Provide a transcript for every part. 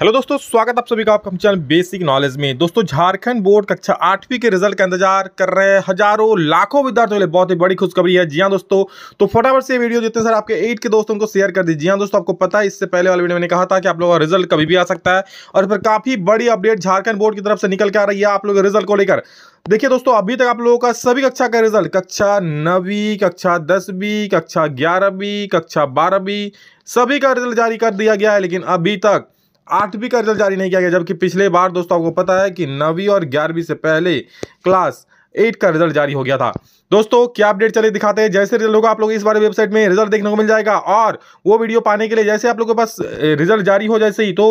hello दोस्तों स्वागत आप सभी का आपका चैनल बेसिक नॉलेज में दोस्तों झारखंड बोर्ड कक्षा आठवीं के रिजल्ट का इंतजार कर रहे हैं हजारों लाखों विद्यार्थियों के लिए बहुत ही बड़ी खुशखबरी है जी हाँ दोस्तों तो फटाफट से वीडियो जितने सर आपके एट के दोस्तों को शेयर कर दीजिए हाँ दोस्तों आपको पता है इससे पहले वाले वीडियो मैंने कहा था कि आप लोगों का रिजल्ट कभी भी आ सकता है और फिर काफी बड़ी अपडेट झारखंड बोर्ड की तरफ से निकल के आ रही है आप लोग रिजल्ट को लेकर देखिए दोस्तों अभी तक आप लोगों का सभी कक्षा का रिजल्ट कक्षा नवी कक्षा दसवीं कक्षा ग्यारहवीं कक्षा बारहवीं सभी का रिजल्ट जारी कर दिया गया है लेकिन अभी तक आठवीं का रिजल्ट जारी नहीं किया गया जबकि पिछले बार दोस्तों आपको पता है कि नौवीं और ग्यारहवीं से पहले क्लास एट का रिजल्ट जारी हो गया था दोस्तों क्या अपडेट चले दिखाते हैं जैसे रिजल्ट होगा आप लोग इस बारे वेबसाइट में रिजल्ट देखने को मिल जाएगा और वो वीडियो पाने के लिए जैसे आप लोगों के पास रिजल्ट जारी हो जैसे ही तो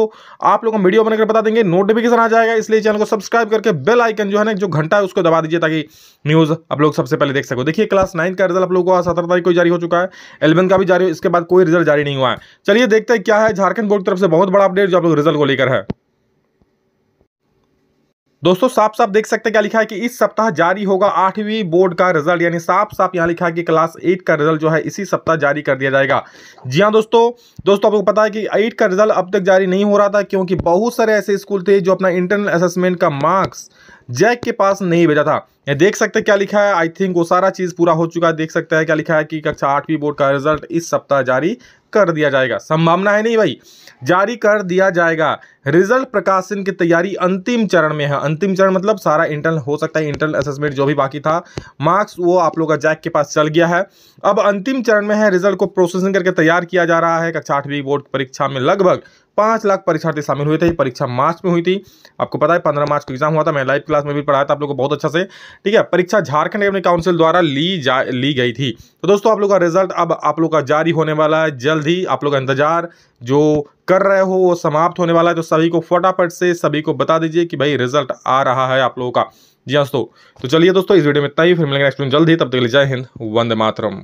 आप लोगों को वीडियो बनाकर बता देंगे नोटिफिकेशन आ जाएगा इसलिए चैनल को सब्सक्राइब करके बेल आइकन जो है ना जो घंटा है उसको दबा दीजिए ताकि न्यूज़ आप लोग सबसे पहले देख सको देखिए क्लास नाइन का रिजल्ट आप लोगों को सत्रह तारीख को जारी हो चुका है एलेवन का भी जारी इसके बाद कोई रिजल्ट जारी नहीं हुआ है चलिए देखते हैं क्या है झारखंड बोर्ड की तरफ से बहुत बड़ा अपडेट जो आप लोग रिजल्ट को लेकर है दोस्तों साफ साफ देख सकते हैं क्या लिखा है कि इस सप्ताह जारी होगा आठवीं बोर्ड का रिजल्ट यानी साफ साफ यहाँ लिखा है कि क्लास एट का रिजल्ट जो है इसी सप्ताह जारी कर दिया जाएगा जी हाँ दोस्तों दोस्तों आपको पता है कि एट का रिजल्ट अब तक जारी नहीं हो रहा था क्योंकि बहुत सारे ऐसे स्कूल थे जो अपना इंटरनल असेसमेंट का मार्क्स जैक के पास नहीं भेजा था यहाँ देख सकते हैं क्या लिखा है आई थिंक वो सारा चीज़ पूरा हो चुका है देख सकते हैं क्या लिखा है कि कक्षा आठवीं बोर्ड का रिजल्ट इस सप्ताह जारी कर दिया जाएगा संभावना है नहीं भाई जारी कर दिया जाएगा रिजल्ट प्रकाशन की तैयारी अंतिम चरण में है अंतिम चरण मतलब सारा इंटरनल हो सकता है इंटरनल असेसमेंट जो भी बाकी था मार्क्स वो आप लोग का जैक के पास चल गया है अब अंतिम चरण में है रिजल्ट को प्रोसेसिंग करके तैयार किया जा रहा है कक्षा आठवीं बोर्ड परीक्षा में लगभग पाँच लाख परीक्षार्थी शामिल हुए थे परीक्षा मार्च में हुई थी आपको पता है पंद्रह मार्च को एग्जाम हुआ था मैं लाइव क्लास में भी पढ़ाया था आप लोग को बहुत अच्छा से ठीक है परीक्षा झारखंड एवं काउंसिल द्वारा ली जा ली गई थी तो दोस्तों आप लोग का रिजल्ट अब आप लोग का जारी होने वाला है जल्द ही आप लोग का इंतजार जो कर रहे हो वो समाप्त होने वाला है तो सभी को फटाफट से सभी को बता दीजिए कि भाई रिजल्ट आ रहा है आप लोगों का जी हाँ, दोस्तों तो चलिए दोस्तों इस वीडियो में तय फिर मिलेंगे नेक्स्ट जल्द ही तब तक जय हिंद वंदे मातरम